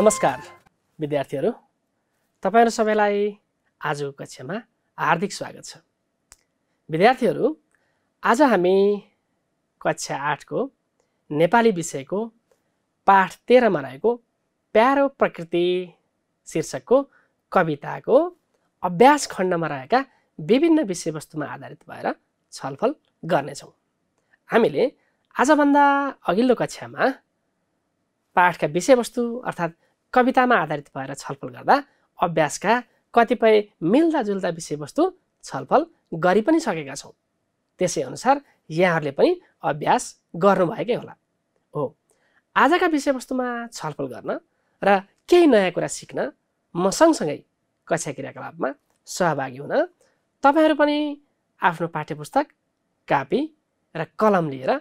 नमस्कार विद्यार्थीहरू तपाईँहरू सबैलाई आजको कक्षामा हार्दिक स्वागत छ विद्यार्थीहरू आज हामी कक्षा आठको नेपाली विषयको पाठ तेह्रमा रहेको प्यारो प्रकृति शीर्षकको कविताको अभ्यास खण्डमा रहेका विभिन्न विषयवस्तुमा आधारित भएर छलफल गर्नेछौँ हामीले आजभन्दा अघिल्लो कक्षामा पाठका विषयवस्तु अर्थात् कवितामा आधारित भएर छलफल गर्दा अभ्यासका कतिपय मिल्दाजुल्दा विषयवस्तु छलफल गरि पनि सकेका छौँ त्यसै अनुसार यहाँहरूले पनि अभ्यास गर्नुभएकै होला हो आजका विषयवस्तुमा छलफल गर्न र केही नयाँ कुरा सिक्न म सँगसँगै कक्षा क्रियाकलापमा सहभागी हुन तपाईँहरू पनि आफ्नो पाठ्यपुस्तक कापी र कलम लिएर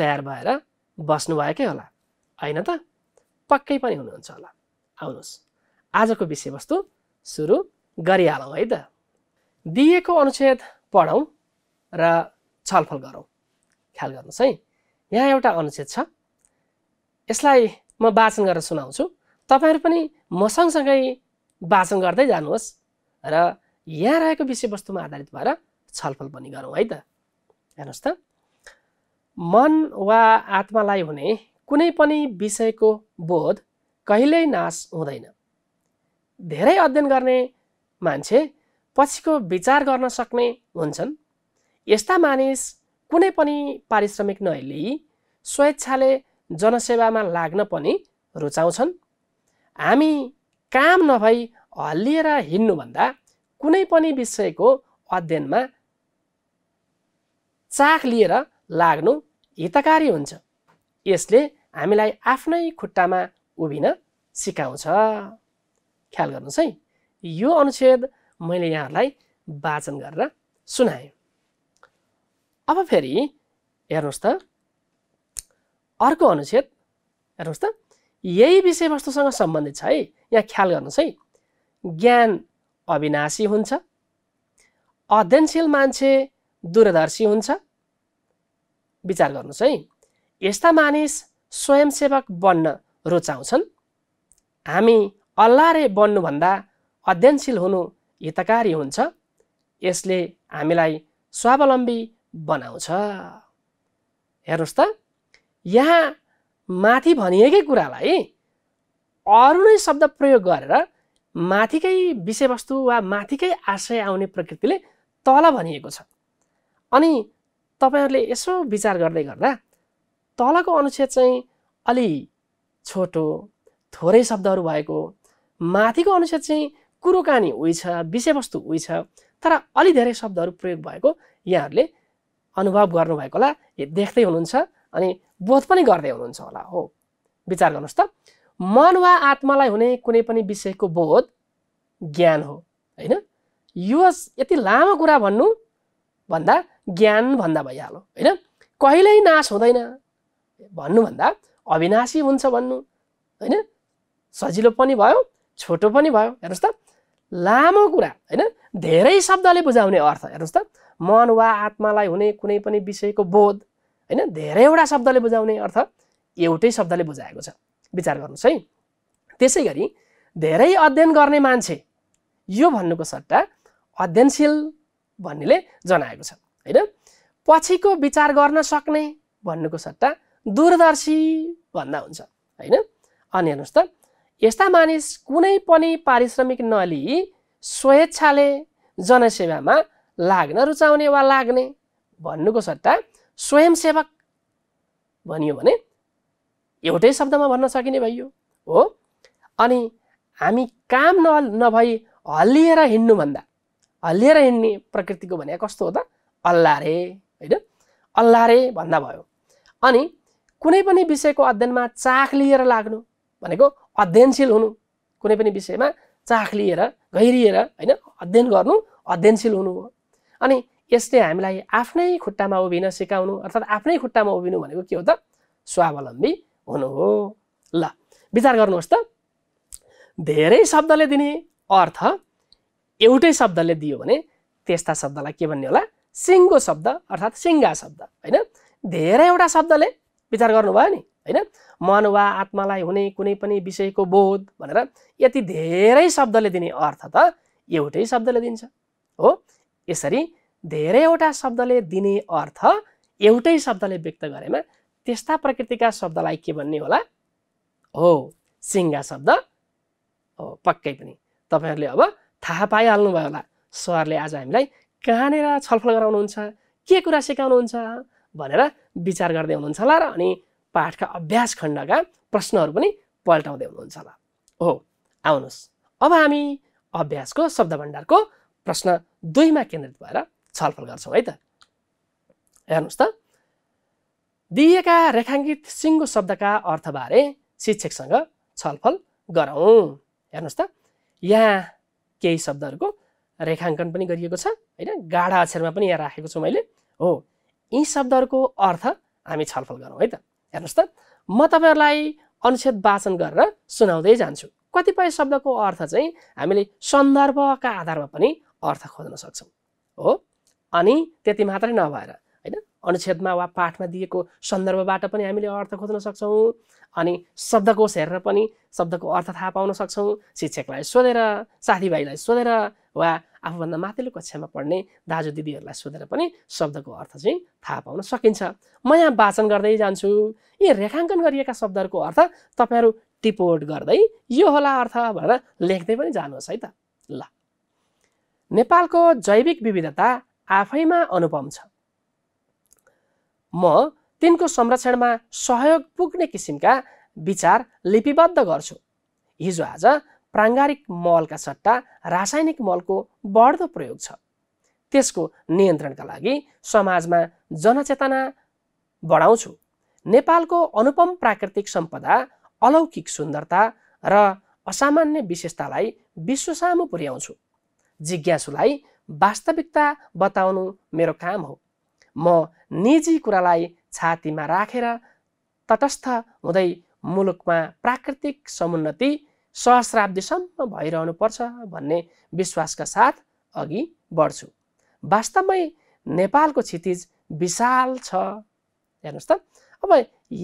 तयार भएर बस्नुभएकै होला होइन त पक्कै पनि हुनुहुन्छ होला आउनुहोस् आजको विषयवस्तु सुरु गरिहालौँ है त दिएको अनुच्छेद पढौँ र छलफल गरौँ ख्याल गर्नुहोस् है यहाँ एउटा अनुच्छेद छ यसलाई म वाचन गरेर सुनाउँछु तपाईँहरू पनि म सँगसँगै वाचन गर्दै जानुहोस् र यहाँ रहेको विषयवस्तुमा आधारित भएर छलफल पनि गरौँ है त हेर्नुहोस् त मन वा आत्मालाई हुने कुनै पनि विषयको बोध कहिल्यै नाश हुँदैन धेरै अध्ययन गर्ने मान्छे पछिको विचार गर्न सक्ने हुन्छन् यस्ता मानिस कुनै पनि पारिश्रमिक नलिई स्वेच्छाले जनसेवामा लाग्न पनि रुचाउँछन् हामी काम नभई हल्लिएर हिँड्नुभन्दा कुनै पनि विषयको अध्ययनमा चाख लिएर लाग्नु हितकारी हुन्छ यसले हामीलाई आफ्नै खुट्टामा उभिन सिकाउँछ ख्याल गर्नुहोस् है यो अनुच्छेद मैले यहाँहरूलाई वाचन गरेर सुनाएँ अब फेरि हेर्नुहोस् त अर्को अनुच्छेद हेर्नुहोस् त यही विषयवस्तुसँग सम्बन्धित छ है यहाँ ख्याल गर्नुहोस् है ज्ञान अविनाशी हुन्छ अध्ययनशील मान्छे दूरदर्शी हुन्छ विचार गर्नुहोस् है यस्ता मानिस स्वयंसेवक बन्न रुचाउँछन् हामी अल्लाहारे बन्नुभन्दा अध्ययनशील हुनु हितकारी हुन्छ यसले हामीलाई स्वावलम्बी बनाउँछ हेर्नुहोस् त यहाँ माथि भनिएकै कुरालाई अरू नै शब्द प्रयोग गरेर माथिकै विषयवस्तु वा माथिकै आशय आउने प्रकृतिले तल भनिएको छ अनि तपाईँहरूले यसो विचार गर्दै गर्दा तलको अनुच्छेद चाहिँ अलि छोटो थोरै शब्दहरू भएको माथिको अनुच्छेद चाहिँ कुरोकानी उही छ विषयवस्तु उही छ तर अलि धेरै शब्दहरू प्रयोग भएको यहाँहरूले अनुभव गर्नुभएको होला देख्दै हुनुहुन्छ अनि बोध पनि गर्दै हुनुहुन्छ होला हो विचार गर्नुहोस् त मन वा आत्मालाई हुने कुनै पनि विषयको बोध ज्ञान हो होइन यो यति लामो कुरा भन्नु भन्दा ज्ञान भन्दा भइहाल्यो होइन कहिल्यै नाश हुँदैन भन्नुभन्दा अविनाशी हुन्छ भन्नु होइन सजिलो पनि भयो छोटो पनि भयो हेर्नुहोस् त लामो कुरा होइन धेरै शब्दले बुझाउने अर्थ हेर्नुहोस् त मन वा आत्मालाई हुने कुनै पनि विषयको बोध होइन धेरैवटा शब्दले बुझाउने अर्थ एउटै शब्दले बुझाएको छ विचार गर्नुहोस् है त्यसै गरी धेरै अध्ययन गर्ने मान्छे यो भन्नुको सट्टा अध्ययनशील भन्नेले जनाएको छ होइन पछिको विचार गर्न सक्ने भन्नुको सट्टा दूरदर्शी भन्दा हुन्छ होइन अनि हेर्नुहोस् त यस्ता मानिस कुनै पनि पारिश्रमिक नलिई स्वेच्छाले जनसेवामा लाग्न रुचाउने वा लाग्ने भन्नुको सट्टा स्वयंसेवक भनियो भने एउटै शब्दमा भन्न सकिने भइयो हो अनि हामी काम न नभई हल्लिएर हिँड्नुभन्दा हल्लिएर हिँड्ने प्रकृतिको भने कस्तो हो त अल्लारे होइन अल्लारे भन्दा भयो अनि कुनै पनि विषयको अध्ययनमा चाख लिएर लाग्नु भनेको अध्ययनशील हुनु कुनै पनि विषयमा चाख लिएर गहिरिएर होइन अध्ययन गर्नु अध्ययनशील हुनु हो अनि यसले हामीलाई आफ्नै खुट्टामा उभिन सिकाउनु अर्थात् आफ्नै खुट्टामा उभिनु भनेको के हो त स्वावलम्बी हुनु हो ल विचार गर्नुहोस् त धेरै शब्दले दिने अर्थ एउटै शब्दले दियो भने त्यस्ता शब्दलाई के भन्ने होला सिङ्गो शब्द अर्थात् सिङ्गा शब्द होइन धेरैवटा शब्दले विचार गर्नुभयो नि होइन मन वा आत्मालाई हुने कुनै पनि विषयको बोध भनेर यति धेरै शब्दले दिने अर्थ त एउटै शब्दले दिन्छ हो यसरी धेरैवटा शब्दले दिने अर्थ एउटै शब्दले व्यक्त गरेमा त्यस्ता प्रकृतिका शब्दलाई के भन्ने होला हो सिङ्गा शब्द हो पक्कै पनि तपाईँहरूले अब थाहा पाइहाल्नुभयो होला सरले आज हामीलाई कहाँनिर छलफल गराउनुहुन्छ के कुरा सिकाउनुहुन्छ भनेर विचार गर्दै हुनुहुन्छ होला र अनि पाठका अभ्यास खण्डका प्रश्नहरू पनि पल्टाउँदै हुनुहुन्छ होला हो आउनुहोस् अब हामी अभ्यासको शब्द भण्डारको प्रश्न दुईमा केन्द्रित भएर छलफल गर्छौँ है त हेर्नुहोस् त दिइएका रेखाङ्कित सिङ्गो शब्दका अर्थबारे शिक्षकसँग छलफल गरौँ हेर्नुहोस् त यहाँ केही शब्दहरूको रेखाङ्कन पनि गरिएको छ होइन गाढा अक्षरमा पनि यहाँ राखेको छु मैले हो यी शब्दहरूको अर्थ हामी छलफल गरौँ है त हेर्नुहोस् त म तपाईँहरूलाई अनुच्छेद वाचन गरेर सुनाउँदै जान्छु कतिपय शब्दको अर्थ चाहिँ हामीले सन्दर्भका आधारमा पनि अर्थ खोज्न सक्छौँ हो अनि त्यति मात्रै नभएर अनुच्छेदमा वा पाठमा दिएको सन्दर्भबाट पनि हामीले अर्थ खोज्न सक्छौँ अनि शब्दकोश हेरेर पनि शब्दको अर्थ थाहा पाउन सक्छौँ शिक्षकलाई सोधेर साथीभाइलाई सोधेर वा आफूभन्दा माथिल्लो कक्षामा पढ्ने दाजु दिदीहरूलाई सोधेर पनि शब्दको अर्थ चाहिँ थाहा पाउन सकिन्छ म यहाँ वाचन गर्दै जान्छु यी रेखाङ्कन गरिएका शब्दहरूको अर्थ तपाईँहरू टिपोट गर्दै यो होला अर्थ भनेर लेख्दै पनि जानुहोस् है त ल नेपालको जैविक विविधता आफैमा अनुपम छ म तिनको संरक्षणमा सहयोग पुग्ने किसिमका विचार लिपिबद्ध गर्छु हिजो आज प्राङ्गारिक मलका सट्टा रासायनिक मलको बढ्दो प्रयोग छ त्यसको नियन्त्रणका लागि समाजमा जनचेतना बढाउँछु नेपालको अनुपम प्राकृतिक सम्पदा अलौकिक सुन्दरता र असामान्य विशेषतालाई विश्वसामु पुर्याउँछु जिज्ञासुलाई वास्तविकता बताउनु मेरो काम हो म निजी कुरालाई छातीमा राखेर रा, तटस्थ हुँदै मुलुकमा प्राकृतिक समुन्नति सहस्राब्दीसम्म भइरहनुपर्छ भन्ने विश्वासका साथ अघि बढ्छु वास्तवमै नेपालको क्षितिज विशाल छ हेर्नुहोस् त अब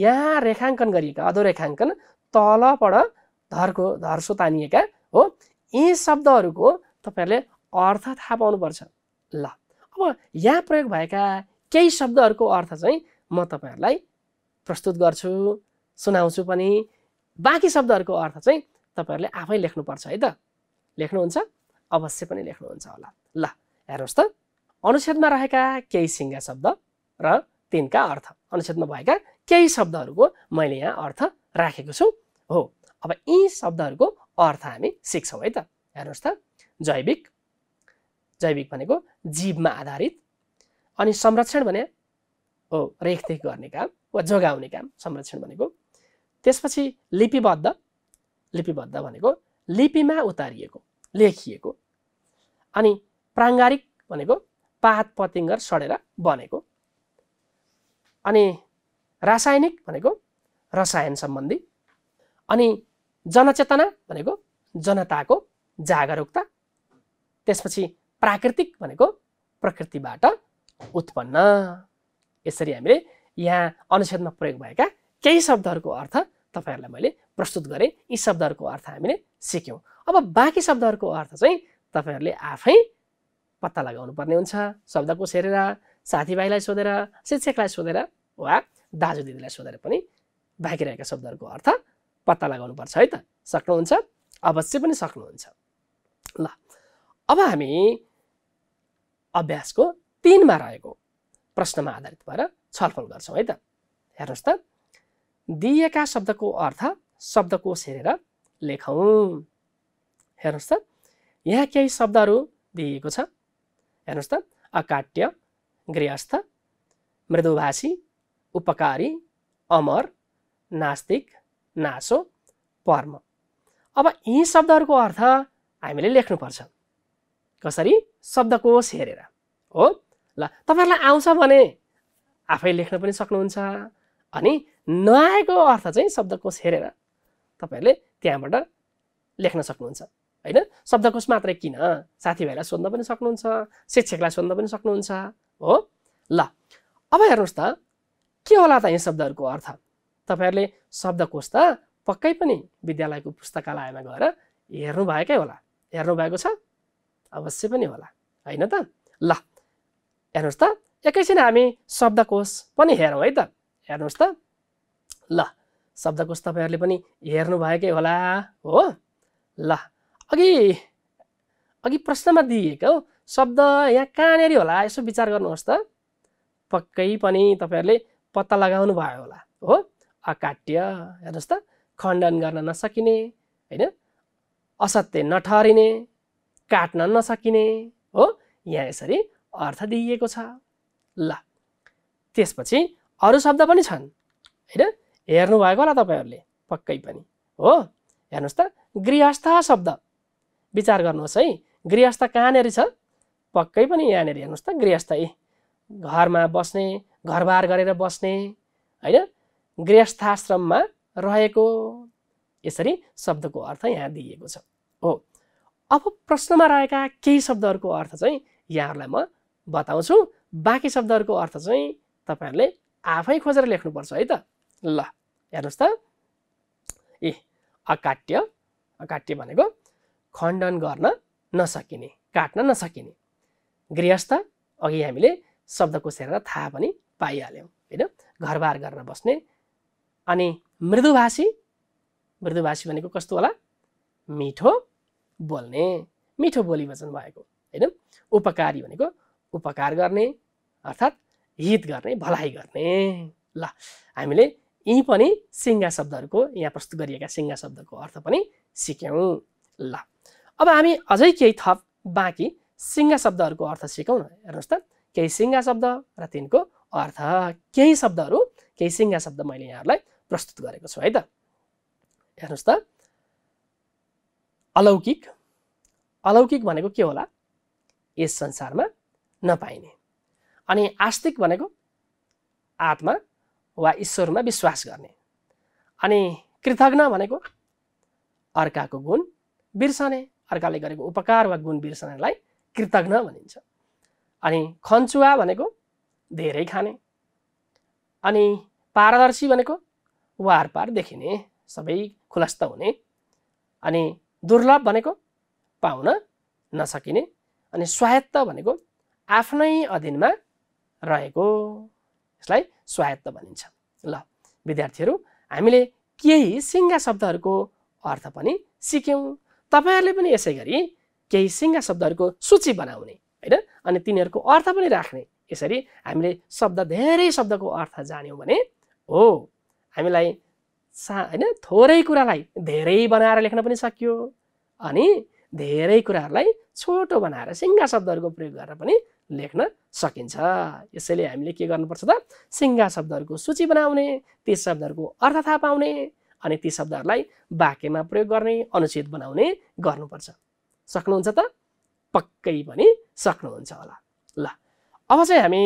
यहाँ रेखाङ्कन गरिएका अधोरेखाङ्कन तलबाट धरको धर्सो तानिएका हो यी शब्दहरूको तपाईँहरूले अर्थ थाहा पाउनुपर्छ ल अब यहाँ प्रयोग भएका केही शब्दहरूको अर्थ चाहिँ म तपाईँहरूलाई प्रस्तुत गर्छु सुनाउँछु पनि बाँकी शब्दहरूको अर्थ चाहिँ तपाईँहरूले आफै लेख्नुपर्छ है त लेख्नुहुन्छ अवश्य पनि लेख्नुहुन्छ होला ल हेर्नुहोस् त अनुच्छेदमा रहेका केही सिङ्गा शब्द र तिनका अर्थ अनुच्छेदमा भएका केही शब्दहरूको मैले यहाँ अर्थ राखेको छु हो अब यी शब्दहरूको अर्थ हामी सिक्छौँ है त हेर्नुहोस् त जैविक जैविक भनेको जीवमा आधारित अनि संरक्षण भने हो रेखदेख गर्ने काम वा जोगाउने काम संरक्षण भनेको त्यसपछि लिपिबद्ध लिपिबद्ध भनेको लिपिमा उतारिएको लेखिएको अनि प्राङ्गारिक भनेको पात पतिङ्गर सडेर बनेको अनि रासायनिक भनेको रसायन सम्बन्धी अनि जनचेतना भनेको जनताको जागरुकता त्यसपछि प्राकृतिक भनेको प्रकृतिबाट उत्पन्न यसरी हामीले यहाँ अनुच्छेदमा प्रयोग भएका केही शब्दहरूको अर्थ तपाईँहरूलाई मैले प्रस्तुत गरेँ यी शब्दहरूको अर्थ हामीले सिक्यौँ अब बाँकी शब्दहरूको अर्थ चाहिँ तपाईँहरूले आफै पत्ता लगाउनु पर्ने हुन्छ शब्दको हेरेर साथीभाइलाई सोधेर शिक्षकलाई सोधेर वा दाजु दिदीलाई सोधेर पनि बाँकी रहेका शब्दहरूको अर्थ पत्ता लगाउनुपर्छ है त सक्नुहुन्छ अवश्य पनि सक्नुहुन्छ ल अब हामी अभ्यासको तिनमा रहेको प्रश्नमा आधारित भएर छलफल गर्छौँ है त हेर्नुहोस् त दिएका शब्दको अर्थ शब्दकोश हेरेर लेखौँ हेर्नुहोस् त यहाँ केही शब्दहरू दिइएको छ हेर्नुहोस् त अकाट्य गृहस्थ मृदुभाषी उपकारी अमर नास्तिक नासो पर्म अब यी शब्दहरूको अर्थ हामीले लेख्नुपर्छ कसरी शब्दकोश हेरेर हो ल तपाईँहरूलाई आउँछ भने आफै लेख्न पनि सक्नुहुन्छ अनि नआएको अर्थ चाहिँ शब्दकोश हेरेर तपाईँहरूले त्यहाँबाट लेख्न सक्नुहुन्छ होइन शब्दकोश मात्रै किन साथीभाइलाई सोध्न पनि सक्नुहुन्छ शिक्षकलाई सोध्न पनि सक्नुहुन्छ हो ल अब हेर्नुहोस् त के होला त यी शब्दहरूको अर्थ तपाईँहरूले शब्दकोश त पक्कै पनि विद्यालयको पुस्तकालयमा गएर हेर्नुभएकै होला हेर्नुभएको छ अवश्य पनि होला होइन त ल हेर्नुहोस् त एकैछिन हामी शब्दकोश पनि हेरौँ है त हेर्नुहोस् त ल शब्दकोश तपाईँहरूले पनि हेर्नुभएकै होला हो ल अघि अघि प्रश्नमा दिएको हो शब्द यहाँ कहाँनिर होला यसो विचार गर्नुहोस् त पक्कै पनि तपाईँहरूले पत्ता लगाउनु भयो होला हो अकाट्य हेर्नुहोस् त खण्डन गर्न नसकिने होइन असत्य नठहरिने काट्न नसकिने हो यहाँ यसरी अर्थ दिइएको छ ल त्यसपछि अरू शब्द पनि छन् होइन हेर्नुभएको होला तपाईँहरूले पक्कै पनि हो हेर्नुहोस् त गृहस्थ शब्द विचार गर्नुहोस् है गृहस्थ कहाँनिर छ पक्कै पनि यहाँनिर हेर्नुहोस् त गृहस्थ ए घरमा बस्ने घरबार गरेर बस्ने होइन गृहस्थाश्रममा रहेको यसरी शब्दको अर्थ यहाँ दिइएको छ हो अब प्रश्नमा रहेका केही शब्दहरूको अर्थ चाहिँ यहाँहरूलाई म बताउँछु बाँकी शब्दहरूको अर्थ चाहिँ तपाईँहरूले आफै खोजेर लेख्नुपर्छ है त ल हेर्नुहोस् त ए अकाट्य अकाट्य भनेको खण्डन गर्न नसकिने काट्न नसकिने गृहस्थ अघि हामीले शब्दको सेरेर थाहा पनि पाइहाल्यौँ होइन घरबार गरेर बस्ने अनि मृदुभाषी मृदुभाषी भनेको कस्तो होला मिठो बोल्ने मिठो बोली वचन भएको होइन उपकारी भनेको उपकार गर्ने अर्थात् हित गर्ने भलाइ गर्ने ल हामीले यी पनि सिङ्गा शब्दहरूको यहाँ प्रस्तुत गरिएका सिङ्गा शब्दको अर्थ पनि सिक्यौँ ल अब हामी अझै केही थप बाँकी सिङ्गा शब्दहरूको अर्थ सिकौँ न हेर्नुहोस् त केही सिङ्गा शब्द र तिनको अर्थ केही शब्दहरू केही सिङ्गा शब्द मैले यहाँहरूलाई प्रस्तुत गरेको छु है त हेर्नुहोस् त अलौकिक अलौकिक भनेको के होला यस संसारमा नपाइने अनि आस्तिक भनेको आत्मा वा ईश्वरमा विश्वास गर्ने अनि कृतज्ञ भनेको अर्काको गुण बिर्सने अर्काले गरेको उपकार वा गुण बिर्सनेलाई कृतज्ञ भनिन्छ अनि खन्चुवा भनेको धेरै खाने अनि पारदर्शी भनेको वार पार देखिने सबै खुलस्त हुने अनि दुर्लभ भनेको पाउन नसकिने अनि स्वायत्त भनेको आफ्नै अधीनमा रहेको यसलाई स्वायत्त भनिन्छ ल विद्यार्थीहरू हामीले केही सिङ्गा शब्दहरूको अर्थ पनि सिक्यौँ तपाईँहरूले पनि यसै गरी केही सिङ्गा शब्दहरूको सूची बनाउने होइन अनि तिनीहरूको अर्थ पनि राख्ने यसरी हामीले शब्द धेरै शब्दको अर्थ जान्यौँ भने हो हामीलाई सा होइन थोरै कुरालाई धेरै बनाएर लेख्न पनि सकियो अनि धेरै कुराहरूलाई छोटो बनाएर सिङ्गा शब्दहरूको प्रयोग गरेर पनि लेख्न सकिन्छ यसैले हामीले के गर्नुपर्छ त सिङ्गा शब्दहरूको सूची बनाउने ती शब्दहरूको अर्थ थाहा पाउने अनि ती शब्दहरूलाई वाक्यमा प्रयोग गर्ने अनुच्छेद बनाउने गर्नुपर्छ सक्नुहुन्छ त पक्कै पनि सक्नुहुन्छ होला ल अब चाहिँ हामी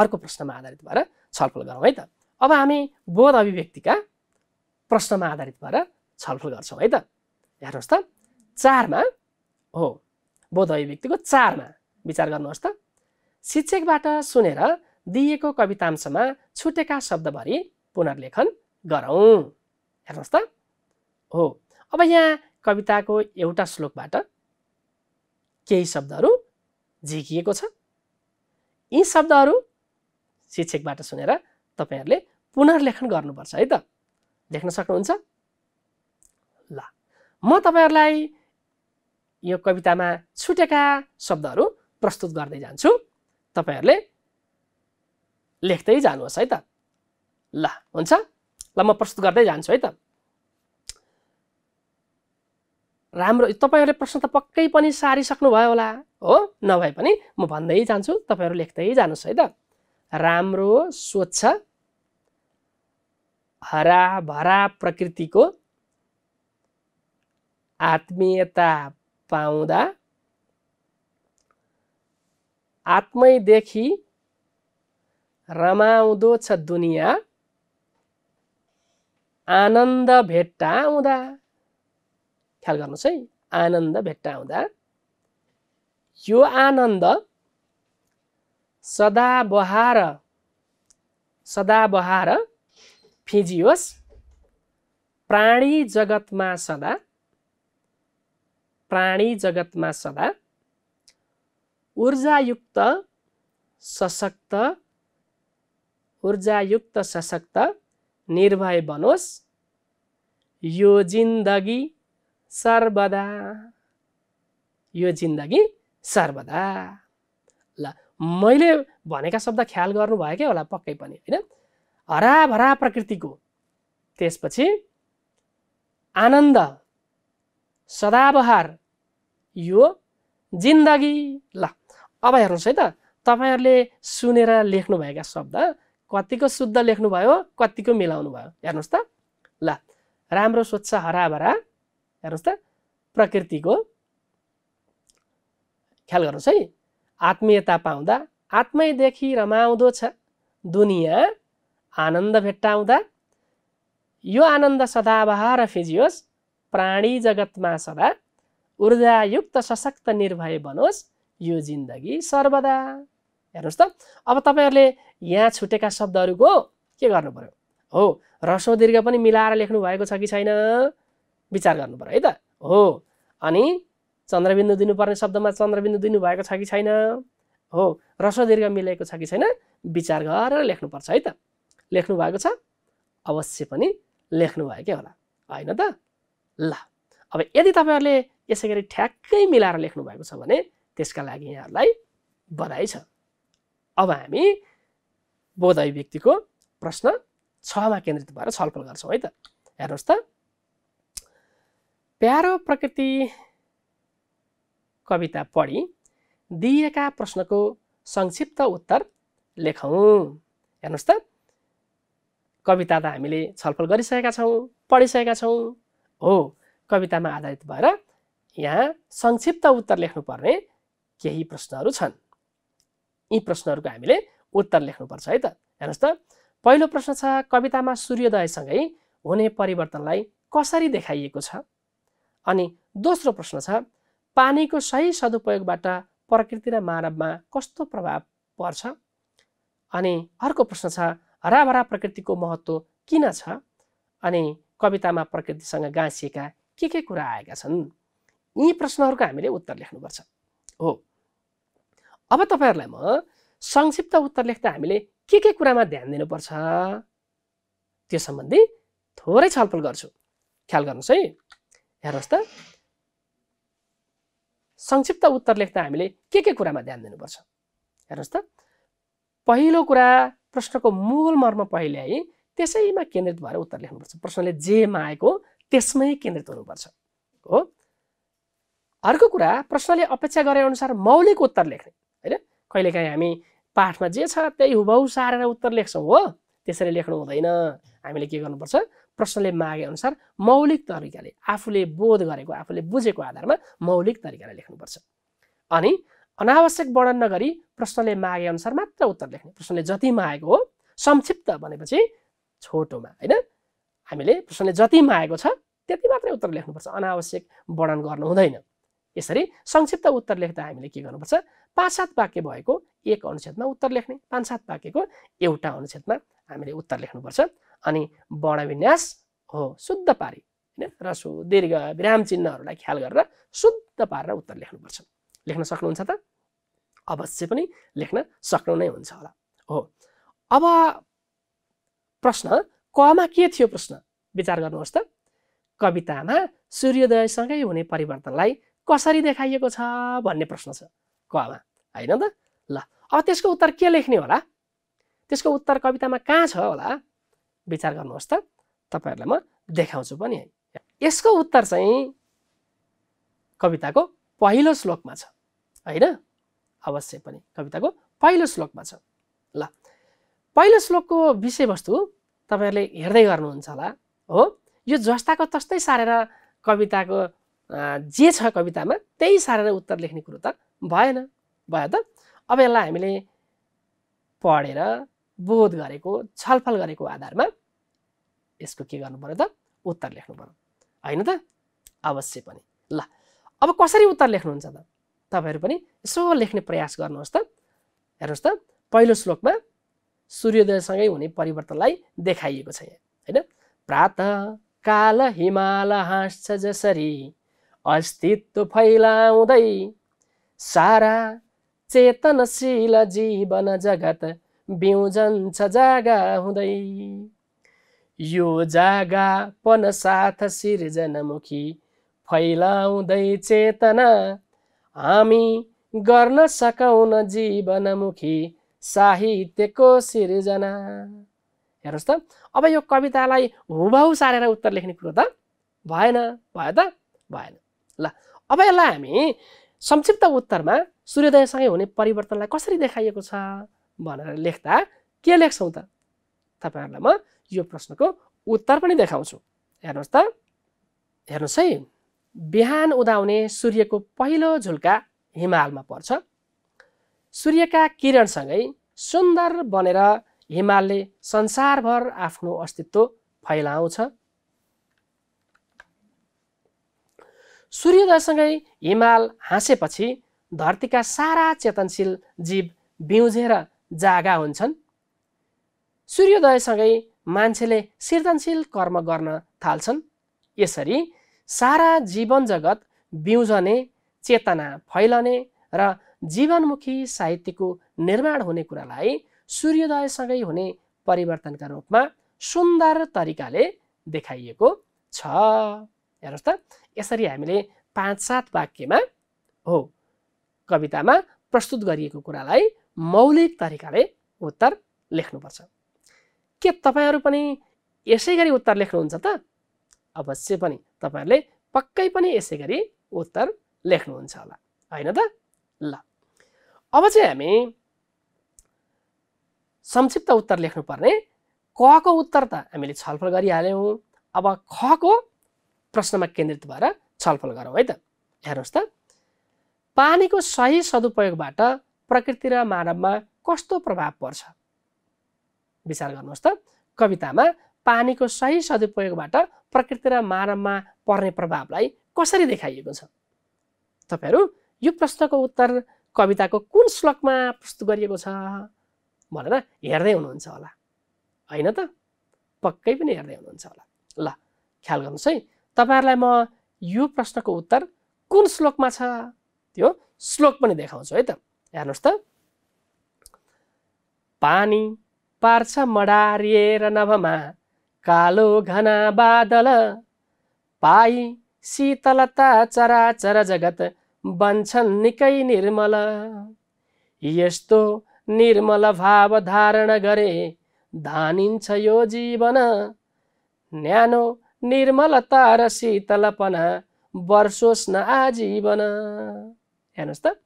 अर्को प्रश्नमा आधारित भएर छलफल गरौँ है त अब हामी बोध अभिव्यक्तिका प्रश्नमा आधारित भएर छलफल गर्छौँ है त हेर्नुहोस् त चारमा हो बोध अभिव्यक्तिको चारमा विचार गर्नुहोस् त शिक्षकबाट सुनेर दिइएको कवितांशमा छुटेका शब्दभरि पुनर्लेखन गरौँ हेर्नुहोस् त हो अब यहाँ कविताको एउटा श्लोकबाट केही शब्दहरू झिकिएको छ यी शब्दहरू शिक्षकबाट सुनेर तपाईँहरूले पुनर्लेखन गर्नुपर्छ है त लेख्न सक्नुहुन्छ ल म तपाईँहरूलाई यो कवितामा छुटेका शब्दहरू प्रस्तुत गर्दै जान्छु तपाईँहरूले लेख्दै जानुहोस् है त ल हुन्छ ल म प्रस्तुत गर्दै जान्छु है त राम्रो तपाईँहरूले प्रश्न त पक्कै पनि सारिसक्नुभयो होला हो नभए पनि म भन्दै जान्छु तपाईँहरू लेख्दै जानुहोस् है त राम्रो स्वच्छ हराभरा प्रकृतिको आत्मीयता पाउँदा आत्मैदेखि रमाउँदो छ दुनियाँ आनन्द भेट्टा ख्याल गर्नुहोस् है आनन्द भेट्टा यो आनन्द सदा सदाबहार फिजियोस् प्राणी जगतमा सदा प्राणी जगतमा सदा ऊर्जायुक्त सशक्त ऊर्जायुक्त सशक्त निर्भय बनोस् यो जिन्दगी सर्वदा यो जिन्दगी सर्वदा ल मैले भनेका शब्द ख्याल गर्नुभयो क्या होला पक्कै पनि होइन हराभरा प्रकृतिको त्यसपछि आनन्द सदाबहार यो जिन्दगी ल अब हेर्नुहोस् है त तपाईँहरूले सुनेर लेख्नुभएका शब्द कतिको शुद्ध लेख्नुभयो कतिको मिलाउनु भयो हेर्नुहोस् त ल राम्रो स्वच्छ हराभरा हेर्नुहोस् त प्रकृतिको ख्याल गर्नुहोस् है आत्मीयता पाउँदा आत्मैदेखि रमाउँदो छ दुनियाँ आनन्द भेट्टाउँदा यो आनन्द सदाबहार फिजियोस् प्राणी जगतमा सदा ऊर्जायुक्त सशक्त निर्भय बनोस् यो जिन्दगी सर्वदा हेर्नुहोस् त अब तपाईँहरूले यहाँ छुटेका शब्दहरूको के गर्नु पऱ्यो हो रसो दीर्घ पनि मिलाएर लेख्नु भएको छ कि छैन विचार गर्नु पऱ्यो है त हो अनि चन्द्रबिन्दु दिनुपर्ने शब्दमा चन्द्रबिन्दु दिनुभएको छ कि छैन हो रसो दीर्घ मिलेको छ कि छैन विचार गरेर लेख्नुपर्छ है त लेख्नु भएको छ अवश्य पनि लेख्नु क्या होला होइन त ल अब यदि तपाईँहरूले यसै गरी ठ्याक्कै मिलाएर लेख्नु भएको छ भने त्यसका लागि यहाँहरूलाई बधाई छ अब हामी बोध व्यक्तिको प्रश्न छमा केन्द्रित भएर छलफल गर्छौँ है त हेर्नुहोस् त प्यारो प्रकृति कविता पढी दिएका प्रश्नको संक्षिप्त उत्तर लेखौँ हेर्नुहोस् त कविता त हामीले छलफल गरिसकेका छौँ पढिसकेका छौँ हो कवितामा आधारित भएर यहाँ संक्षिप्त उत्तर लेख्नुपर्ने केही प्रश्नहरू छन् यी प्रश्नहरूको हामीले उत्तर लेख्नुपर्छ है त हेर्नुहोस् त पहिलो प्रश्न छ कवितामा सूर्योदयसँगै हुने परिवर्तनलाई कसरी देखाइएको छ अनि दोस्रो प्रश्न छ पानीको सही सदुपयोगबाट प्रकृति र मानवमा कस्तो प्रभाव पर्छ अनि अर्को प्रश्न छ हराभरा प्रकृतिको महत्त्व किन छ अनि कवितामा प्रकृतिसँग गाँसिएका के के कुरा आएका छन् यी प्रश्नहरूको हामीले उत्तर लेख्नुपर्छ हो अब तपाईँहरूलाई म संक्षिप्त उत्तर लेख्दा हामीले के के कुरामा ध्यान दिनुपर्छ त्यो सम्बन्धी थोरै छलफल गर्छु ख्याल गर्नुहोस् है हेर्नुहोस् त संक्षिप्त उत्तर लेख्दा हामीले के के कुरामा ध्यान दिनुपर्छ हेर्नुहोस् त पहिलो कुरा प्रश्नको मूल मर्म पहिले है त्यसैमा केन्द्रित भएर उत्तर लेख्नुपर्छ प्रश्नले जे मागेको त्यसमै केन्द्रित हुनुपर्छ हो अर्को कुरा प्रश्नले अपेक्षा गरे अनुसार मौलिक उत्तर लेख्ने होइन कहिलेकाहीँ हामी पाठमा जे छ त्यही हुबहु सारेर उत्तर लेख्छौँ हो त्यसरी लेख्नु हुँदैन हामीले के गर्नुपर्छ प्रश्नले मागे अनुसार मौलिक तरिकाले आफूले बोध गरेको आफूले बुझेको आधारमा मौलिक तरिकाले लेख्नुपर्छ अनि अनावश्यक वर्णन नगरी प्रश्नले मागे अनुसार मात्र उत्तर लेख्ने प्रश्नले जति मागेको हो संक्षिप्त भनेपछि छोटोमा होइन हामीले प्रश्नले जति मागेको छ त्यति मात्रै उत्तर लेख्नुपर्छ अनावश्यक वर्णन गर्नु हुँदैन यसरी संक्षिप्त उत्तर लेख्दा हामीले के गर्नुपर्छ पाँच सात वाक्य भएको एक अनुच्छेदमा उत्तर लेख्ने पाँच सात वाक्यको एउटा अनुच्छेदमा हामीले उत्तर लेख्नुपर्छ अनि वर्णविन्यास हो शुद्ध पारी होइन रसु दीर्घ विराम चिन्हहरूलाई ख्याल गरेर शुद्ध पारेर उत्तर लेख्नुपर्छ लेख्न सक्नुहुन्छ त अवश्य पनि लेख्न सक्नु नै हुन्छ होला हो अब प्रश्न कमा के थियो प्रश्न विचार गर्नुहोस् त कवितामा सूर्योदयसँगै हुने परिवर्तनलाई कसरी देखाइएको छ भन्ने प्रश्न छ कमा होइन त ल अब त्यसको उत्तर के लेख्ने होला त्यसको उत्तर कवितामा कहाँ छ होला विचार गर्नुहोस् त तपाईँहरूलाई म देखाउँछु पनि है यसको उत्तर चाहिँ कविताको पहिलो श्लोकमा छ होइन अवश्य पनि कविताको पहिलो श्लोकमा छ ल पहिलो श्लोकको विषयवस्तु तपाईँहरूले हेर्दै गर्नुहुन्छ होला हो यो जस्ताको तस्तै सारेर कविताको जे छ कवितामा त्यही सारेर उत्तर लेख्ने कुरो त भएन भयो त अब यसलाई हामीले पढेर बोध गरेको छलफल गरेको आधारमा यसको के गर्नु पऱ्यो त उत्तर लेख्नु पऱ्यो होइन त अवश्य पनि ल अब कसरी उत्तर लेख्नुहुन्छ त तपाईँहरू पनि यसो लेख्ने प्रयास गर्नुहोस् त हेर्नुहोस् त पहिलो श्लोकमा सूर्योदयसँगै हुने परिवर्तनलाई देखाइएको छ यहाँ होइन प्रात काल हिमाल हाँस्छ जसरी अस्तित्व फैलाउँदै सारा चेतनशील जीवन जगत बिउजन्छ जागा हुँदै यो जागा पन साथ सिर्जनमुखी फैलाउँदै चेतना हामी गर्न सकौन जीवनमुखी साहित्यको सिर्जना हेर्नुहोस् त अब यो कवितालाई हुबहु सारेर उत्तर लेख्ने कुरो त भएन भयो त भएन ल अब यसलाई हामी संक्षिप्त उत्तरमा सूर्योदयसँगै हुने परिवर्तनलाई कसरी देखाइएको छ भनेर लेख्दा के लेख्छौँ त तपाईँहरूलाई म यो प्रश्नको उत्तर पनि देखाउँछु हेर्नुहोस् त हेर्नुहोस् है बिहान उदाउने सूर्यको पहिलो झुल्का हिमालमा पर्छ सूर्यका किरणसँगै सुन्दर बनेर हिमालले संसारभर आफ्नो अस्तित्व फैलाउँछ सूर्योदयसँगै हिमाल हाँसेपछि धरतीका सारा चेतनशील जीव बिउझेर जागा हुन्छन् सूर्योदयसँगै मान्छेले सृजनशील कर्म गर्न थाल्छन् यसरी सारा जीवन जगत बिउजने चेतना फैलने र जीवनमुखी साहित्यको निर्माण हुने कुरालाई सूर्योदयसँगै हुने परिवर्तनका रूपमा सुन्दर तरिकाले देखाइएको छ हेर्नुहोस् त यसरी हामीले पाँच सात वाक्यमा हो कवितामा प्रस्तुत गरिएको कुरालाई मौलिक तरिकाले उत्तर लेख्नुपर्छ के तपाईँहरू पनि यसै गरी उत्तर लेख्नुहुन्छ त अवश्य पनि तपाईँहरूले पक्कै पनि यसै गरी उत्तर लेख्नुहुन्छ होला होइन त ल अब चाहिँ हामी संक्षिप्त उत्तर लेख्नुपर्ने को उत्तर त हामीले छलफल गरिहाल्यौँ अब खको प्रश्नमा केन्द्रित भएर छलफल गरौँ है त हेर्नुहोस् त पानीको सही सदुपयोगबाट प्रकृति र मानवमा कस्तो प्रभाव पर्छ विचार गर्नुहोस् त कवितामा पानीको सही सदुपयोगबाट प्रकृति र मानवमा पर्ने प्रभावलाई कसरी देखाइएको छ तपाईँहरू यो प्रश्नको उत्तर कविताको कुन श्लोकमा प्रस्तुत गरिएको छ भनेर हेर्दै हुनुहुन्छ होला होइन त पक्कै पनि हेर्दै हुनुहुन्छ होला ल ख्याल गर्नुहोस् है तपाईँहरूलाई म यो प्रश्नको उत्तर कुन श्लोकमा छ त्यो श्लोक पनि देखाउँछु है त हेर्नुहोस् त पानी पार्छ मडारिएर नभमा कालो घना बादल पाई शीतलता चराचर जगत बन्छन् निकै निर्मल यस्तो निर्मल भाव धारण गरे धानिन्छ यो जीवन न्यानो निर्मलता र शीतलपना वर्षोस् न आजीवन हेर्नुहोस् त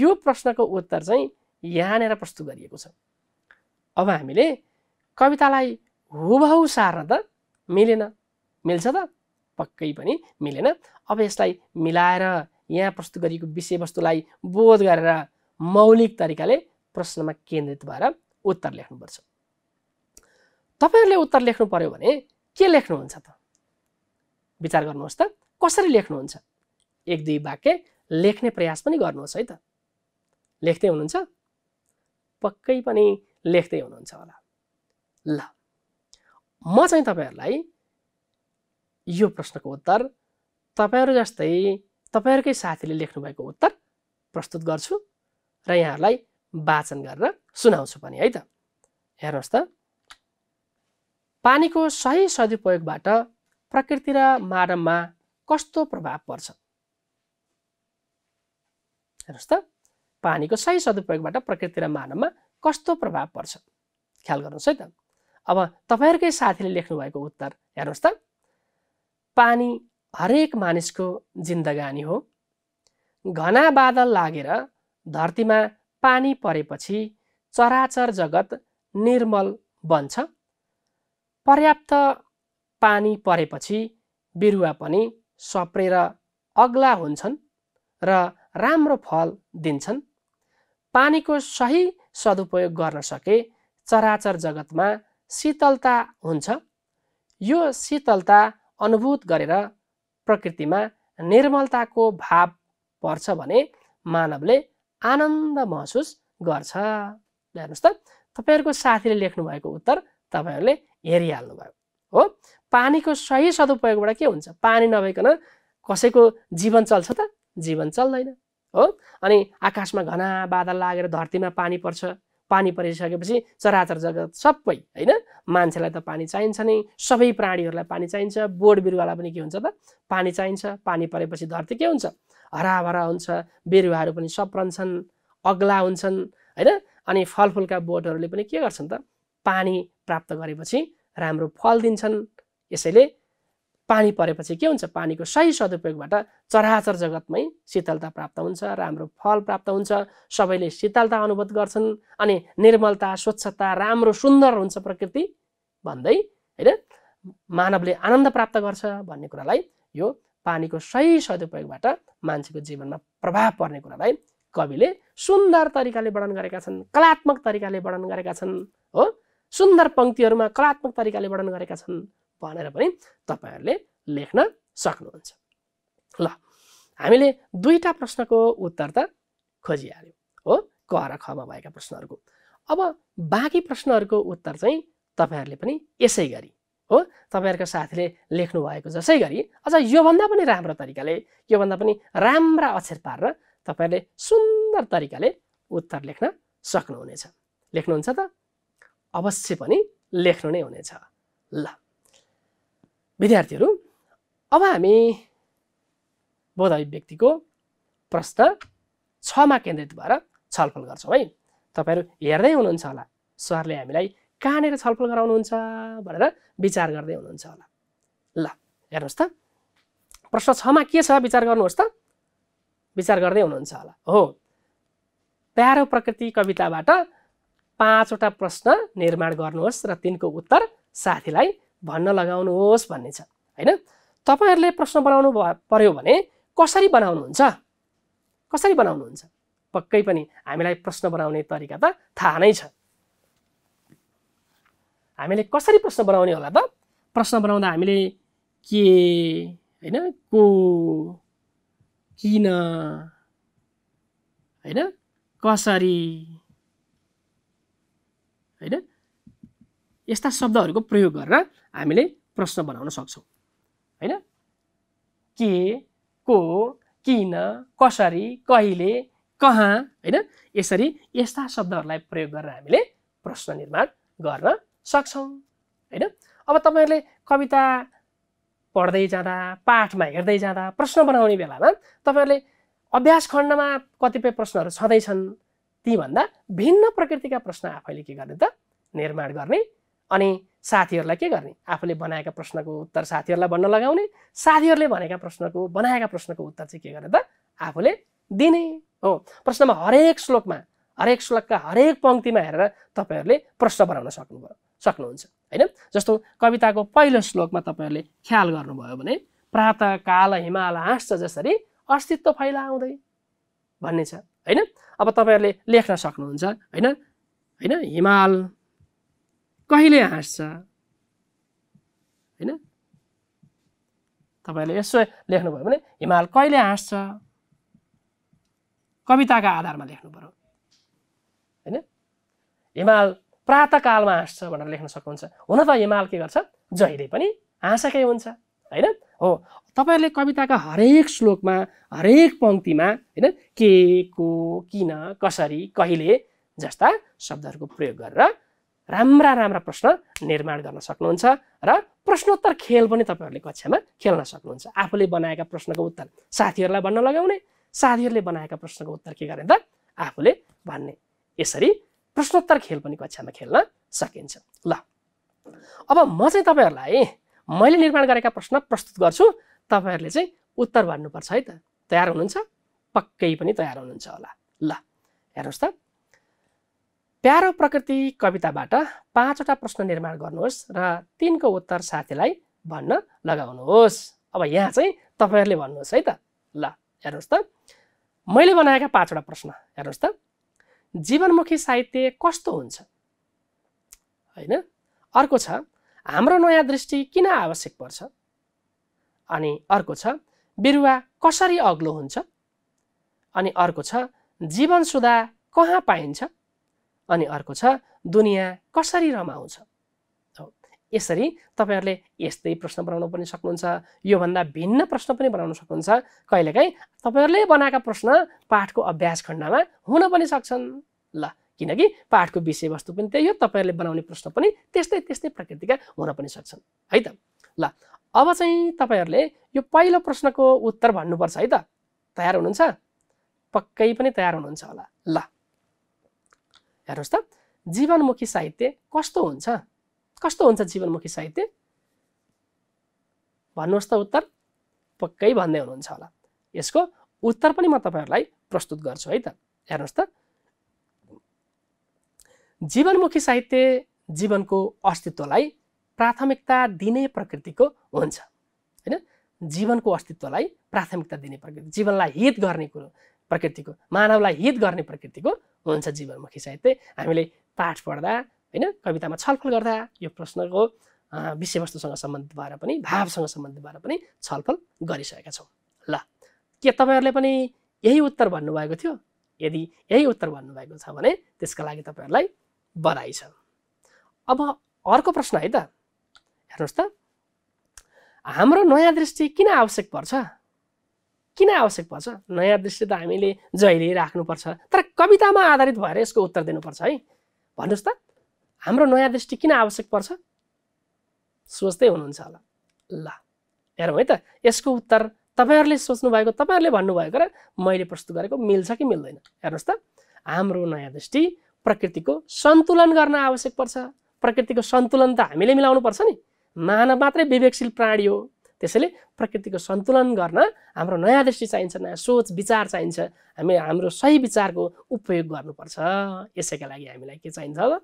यो प्रश्नको उत्तर चाहिँ यहाँनिर प्रस्तुत गरिएको छ अब हामीले कवितालाई हुबहु सार्न त मिलेन मिल्छ त पक्कै पनि मिलेन अब यसलाई मिलाएर यहाँ प्रस्तुत गरिएको विषयवस्तुलाई बोध गरेर मौलिक तरिकाले प्रश्नमा केन्द्रित भएर उत्तर लेख्नुपर्छ तपाईँहरूले उत्तर लेख्नु पऱ्यो भने के लेख्नुहुन्छ त विचार गर्नुहोस् त कसरी लेख्नुहुन्छ एक दुई वाक्य लेख्ने प्रयास पनि गर्नुहोस् है त लेख्दै हुनुहुन्छ पक्कै पनि लेख्दै हुनुहुन्छ होला ल म चाहिँ तपाईँहरूलाई यो प्रश्नको उत्तर तपाईँहरू जस्तै तपाईँहरूकै साथीले लेख्नुभएको उत्तर प्रस्तुत गर्छु र यहाँहरूलाई वाचन गरेर सुनाउँछु पनि है त हेर्नुहोस् त पानीको सही सदुपयोगबाट प्रकृति र मानवमा कस्तो प्रभाव पर्छ हेर्नुहोस् त पानीको सही सदुपयोगबाट प्रकृति र मानवमा कस्तो प्रभाव पर्छ ख्याल गर्नुहोस् है त अब तपाईँहरूकै साथीले लेख्नुभएको उत्तर हेर्नुहोस् त पानी हरेक मानिसको जिन्दगानी हो घना बादल लागेर धरतीमा पानी परेपछि चराचर जगत निर्मल बन्छ पर्याप्त पानी परेपछि बिरुवा पनि सप्रेर अग्ला हुन्छन् र राम्रो फल दिन्छन् पानीको सही सदुपयोग गर्न सके चराचर जगतमा शीतलता हुन्छ यो शीतलता अनुभूत गरेर प्रकृतिमा निर्मलताको भाव पर्छ भने मानवले आनन्द महसुस गर्छ हेर्नुहोस् त तपाईँहरूको साथीले लेख्नुभएको उत्तर तपाईँहरूले हेरिहाल्नुभयो हो पानीको सही सदुपयोगबाट के हुन्छ पानी नभइकन कसैको जीवन चल्छ त जीवन चल्दैन हो अनि आकाशमा घना बादल लागेर धरतीमा पानी पर्छ पानी परिसकेपछि चराचर जगत सबै होइन मान्छेलाई त पानी चाहिन्छ नै सबै प्राणीहरूलाई पानी चाहिन्छ बोट बिरुवालाई पनि के हुन्छ त पानी चाहिन्छ पानी परेपछि धरती के हुन्छ हराभरा हुन्छ बिरुवाहरू पनि सप्रन्छन् अग्ला हुन्छन् होइन अनि फलफुलका बोटहरूले पनि के गर्छन् त पानी प्राप्त गरेपछि राम्रो फल दिन्छन् यसैले पानी परेपछि के हुन्छ पानीको सही सदुपयोगबाट चराचर जगतमै शीतलता प्राप्त हुन्छ राम्रो फल प्राप्त हुन्छ सबैले शीतलता अनुभव गर्छन् अनि निर्मलता स्वच्छता राम्रो सुन्दर हुन्छ प्रकृति भन्दै होइन मानवले आनन्द प्राप्त गर्छ भन्ने कुरालाई यो पानीको सही सदुपयोगबाट मान्छेको जीवनमा प्रभाव पर्ने कुरालाई कविले सुन्दर तरिकाले वर्णन गरेका छन् कलात्मक तरिकाले वर्णन गरेका छन् हो सुन्दर पङ्क्तिहरूमा कलात्मक तरिकाले वर्णन गरेका छन् भनेर पनि तपाईँहरूले लेख्न सक्नुहुन्छ ल हामीले दुईवटा प्रश्नको उत्तर त खोजिहाल्यो हो क र खमा भएका प्रश्नहरूको अब बाँकी प्रश्नहरूको उत्तर चाहिँ तपाईँहरूले पनि यसै गरी हो तपाईँहरूको साथीले लेख्नु भएको जसै गरी अझ योभन्दा पनि राम्रो तरिकाले योभन्दा पनि राम्रा अक्षर पारेर तपाईँहरूले सुन्दर तरिकाले उत्तर लेख्न सक्नुहुनेछ लेख्नुहुन्छ त अवश्य पनि लेख्नु नै हुनेछ ल विद्यार्थीहरू अब हामी बोध अभिव्यक्तिको प्रश्न छमा केन्द्रित भएर छलफल गर्छौँ है तपाईँहरू हेर्दै हुनुहुन्छ होला सरले हामीलाई कहाँनिर छलफल गराउनुहुन्छ भनेर विचार गर्दै हुनुहुन्छ होला ल हेर्नुहोस् त प्रश्न छमा के छ विचार गर्नुहोस् त विचार गर्दै हुनुहुन्छ होला हो प्यारो प्रकृति कविताबाट पाँचवटा प्रश्न निर्माण गर्नुहोस् र तिनको उत्तर साथीलाई भन्न लगाउनुहोस् भन्ने छ होइन तपाईँहरूले प्रश्न बनाउनु पर्यो भने कसरी बनाउनुहुन्छ कसरी बनाउनुहुन्छ पक्कै पनि हामीलाई प्रश्न बनाउने तरिका त थाहा नै छ हामीले कसरी प्रश्न बनाउने होला त प्रश्न बनाउँदा हामीले के होइन को किन होइन कसरी होइन यस्ता शब्दहरूको प्रयोग गरेर हामीले प्रश्न बनाउन सक्छौँ होइन के को किन कसरी कहिले कहाँ होइन यसरी यस्ता शब्दहरूलाई प्रयोग गरेर हामीले प्रश्न निर्माण गर्न सक्छौँ होइन अब तपाईँहरूले कविता पढ्दै जाँदा पाठमा हेर्दै जाँदा प्रश्न बनाउने बेलामा तपाईँहरूले अभ्यास खण्डमा कतिपय प्रश्नहरू छँदैछन् तीभन्दा भिन्न प्रकृतिका प्रश्न आफैले के गर्ने त निर्माण गर्ने अनि साथीहरूलाई के गर्ने आफूले बनाएका प्रश्नको उत्तर साथीहरूलाई भन्न लगाउने साथीहरूले भनेका प्रश्नको बनाएका प्रश्नको उत्तर चाहिँ के गर्ने त आफूले दिने हो प्रश्नमा हरेक श्लोकमा हरेक श्लोकका हरेक पङ्क्तिमा हेरेर तपाईँहरूले प्रश्न बनाउन सक्नुभयो सक्नुहुन्छ होइन जस्तो कविताको पहिलो श्लोकमा तपाईँहरूले ख्याल गर्नुभयो भने प्रातः काल हिमाल हाँस्छ जसरी अस्तित्व फैलाउँदै भन्ने छ होइन अब तपाईँहरूले लेख्न सक्नुहुन्छ होइन होइन हिमाल कहिले हाँस्छ होइन तपाईँले यसो लेख्नुभयो भने हिमाल कहिले हाँस्छ कविताका आधारमा लेख्नु पऱ्यो होइन हिमाल प्रातकालमा हाँस्छ भनेर लेख्न सक्नुहुन्छ हुन त हिमाल के गर्छ जहिले पनि हाँसकै हुन्छ होइन हो तपाईँहरूले कविताका हरेक श्लोकमा हरेक पङ्क्तिमा होइन के को किन कसरी कहिले जस्ता शब्दहरूको प्रयोग गरेर राम्रा राम्रा प्रश्न निर्माण गर्न सक्नुहुन्छ र प्रश्नोत्तर खेल पनि तपाईँहरूले कक्षामा खेल्न सक्नुहुन्छ आफूले बनाएका प्रश्नको उत्तर साथीहरूलाई भन्न लगाउने साथीहरूले बनाएका प्रश्नको उत्तर के गर्ने त आफूले भन्ने यसरी प्रश्नोत्तर खेल पनि कक्षामा खेल्न सकिन्छ ल अब म चाहिँ तपाईँहरूलाई मैले निर्माण गरेका प्रश्न प्रस्तुत गर्छु तपाईँहरूले चाहिँ उत्तर भन्नुपर्छ है त तयार हुनुहुन्छ पक्कै पनि तयार हुनुहुन्छ होला ल हेर्नुहोस् त प्यारो प्रकृति कविताबाट पाँचवटा प्रश्न निर्माण गर्नुहोस् र तिनको उत्तर साथीलाई भन्न लगाउनुहोस् अब यहाँ चाहिँ तपाईँहरूले भन्नुहोस् है त ल हेर्नुहोस् त मैले बनाएका पाँचवटा प्रश्न हेर्नुहोस् त जीवनमुखी साहित्य कस्तो हुन्छ होइन अर्को छ हाम्रो नयाँ दृष्टि किन आवश्यक पर्छ अनि अर्को छ बिरुवा कसरी अग्लो हुन्छ अनि अर्को छ जीवन सुधा कहाँ पाइन्छ अनि अर्को छ दुनियाँ कसरी रमाउँछ यसरी तपाईँहरूले यस्तै प्रश्न बनाउन पनि सक्नुहुन्छ योभन्दा भिन्न प्रश्न पनि बनाउन सक्नुहुन्छ कहिलेकाहीँ तपाईँहरूले बनाएका प्रश्न पाठको अभ्यास खण्डमा हुन पनि सक्छन् ल किनकि पाठको विषयवस्तु पनि त्यही हो तपाईँहरूले बनाउने प्रश्न पनि त्यस्तै त्यस्तै प्रकृतिका हुन पनि सक्छन् है त ल अब चाहिँ तपाईँहरूले यो पहिलो प्रश्नको उत्तर भन्नुपर्छ है त तयार हुनुहुन्छ पक्कै पनि तयार हुनुहुन्छ होला ल हेर्नुहोस् त जीवनमुखी साहित्य कस्तो हुन्छ कस्तो हुन्छ जीवनमुखी साहित्य भन्नुहोस् त उत्तर पक्कै भन्दै हुनुहुन्छ होला यसको उत्तर पनि म तपाईँहरूलाई प्रस्तुत गर्छु है त हेर्नुहोस् त जीवनमुखी साहित्य जीवनको अस्तित्वलाई प्राथमिकता दिने प्रकृतिको हुन्छ होइन जीवनको अस्तित्वलाई प्राथमिकता दिने प्रकृति जीवनलाई हित गर्ने कुरो प्रकृतिको मानवलाई हित गर्ने प्रकृतिको हुन्छ जीवनमुखी साहित्य हामीले पाठ पढ्दा होइन कवितामा छलफल गर्दा यो प्रश्नको विषयवस्तुसँग सम्बन्धित भएर पनि भावसँग सम्बन्धित भएर पनि छलफल गरिसकेका छौँ ल के तपाईँहरूले पनि यही उत्तर भन्नुभएको थियो यदि यही उत्तर भन्नुभएको छ भने त्यसका लागि तपाईँहरूलाई बधाई छ अब अर्को प्रश्न है त हेर्नुहोस् त हाम्रो नयाँ दृष्टि किन आवश्यक पर्छ किन आवश्यक पर्छ नयाँ दृश्य त हामीले जहिले राख्नुपर्छ तर कवितामा आधारित भएर यसको उत्तर दिनुपर्छ है भन्नुहोस् त हाम्रो नयाँ दृष्टि किन आवश्यक पर्छ सोच्दै हुनुहुन्छ होला ल हेरौँ है त यसको उत्तर तपाईँहरूले सोच्नुभएको तपाईँहरूले भन्नुभएको र मैले प्रस्तुत गरेको मिल्छ कि मिल्दैन हेर्नुहोस् त हाम्रो नयाँ दृष्टि प्रकृतिको सन्तुलन गर्न आवश्यक पर्छ प्रकृतिको सन्तुलन त हामीले मिलाउनु पर्छ नि मानव मात्रै विवेकशील प्राणी हो त्यसैले प्रकृतिको सन्तुलन गर्न हाम्रो नयाँ दृष्टि चाहिन्छ नयाँ सोच विचार चाहिन्छ हामी हाम्रो सही विचारको उपयोग गर्नुपर्छ यसैका लागि हामीलाई के चाहिन्छ ल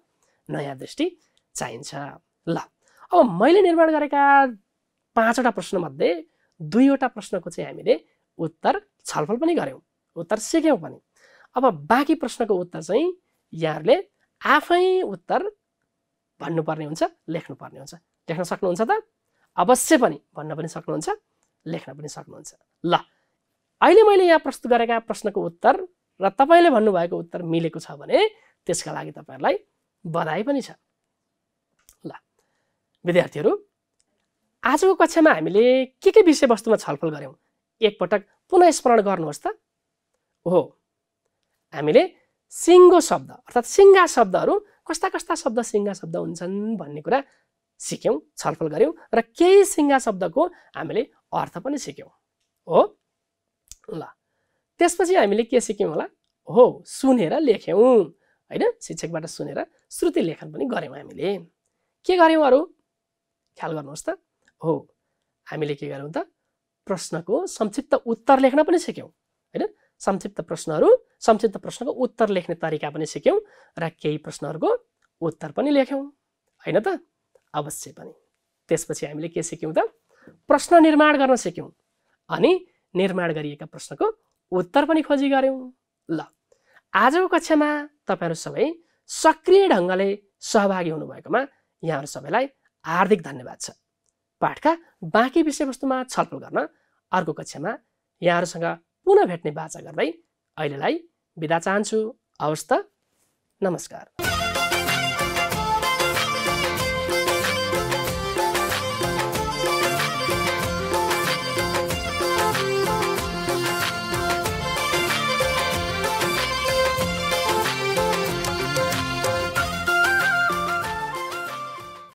नयाँ दृष्टि चाहिन्छ ल अब मैले निर्माण गरेका पाँचवटा प्रश्नमध्ये दुईवटा प्रश्नको चाहिँ हामीले उत्तर छलफल पनि गऱ्यौँ उत्तर सिक्यौँ पनि अब बाँकी प्रश्नको उत्तर चाहिँ यहाँहरूले आफै उत्तर भन्नुपर्ने हुन्छ लेख्नुपर्ने हुन्छ लेख्न सक्नुहुन्छ त अवश्य पनि भन्न पनि सक्नुहुन्छ लेख्न पनि सक्नुहुन्छ ल अहिले मैले यहाँ प्रस्तुत गरेका प्रश्नको उत्तर र तपाईँले भन्नुभएको उत्तर मिलेको छ भने त्यसका लागि तपाईँहरूलाई बधाई पनि छ ल विद्यार्थीहरू आजको कक्षामा हामीले के के विषयवस्तुमा छलफल गऱ्यौँ एकपटक पुनः स्मरण गर्नुहोस् त हो हामीले सिङ्गो शब्द अर्थात् सिङ्गा शब्दहरू कस्ता कस्ता शब्द सिङ्गा शब्द हुन्छन् भन्ने कुरा सिक्यौँ छलफल गऱ्यौँ र केही सिङ्गा शब्दको हामीले अर्थ पनि सिक्यौँ हो ल त्यसपछि हामीले के सिक्यौँ होला हो सुनेर लेख्यौँ होइन शिक्षकबाट सुनेर श्रुति लेखन पनि गऱ्यौँ हामीले के गऱ्यौँ अरू ख्याल गर्नुहोस् त हो हामीले के गऱ्यौँ त प्रश्नको संक्षिप्त उत्तर लेख्न पनि सिक्यौँ होइन संक्षिप्त प्रश्नहरू संक्षिप्त प्रश्नको उत्तर लेख्ने तरिका पनि सिक्यौँ र केही प्रश्नहरूको उत्तर पनि लेख्यौँ होइन त अवश्य पनि त्यसपछि हामीले के सिक्यौँ त प्रश्न निर्माण गर्न सिक्यौँ अनि निर्माण गरिएका प्रश्नको उत्तर पनि खोजी गऱ्यौँ ल आजको कक्षामा तपाईँहरू सबै सक्रिय ढङ्गले सहभागी हुनुभएकोमा यहाँहरू सबैलाई हार्दिक धन्यवाद छ पाठका बाँकी विषयवस्तुमा छलफल गर्न अर्को कक्षामा यहाँहरूसँग पुनः भेट्ने बाचा गर्दै अहिलेलाई बिदा चाहन्छु हवस् त नमस्कार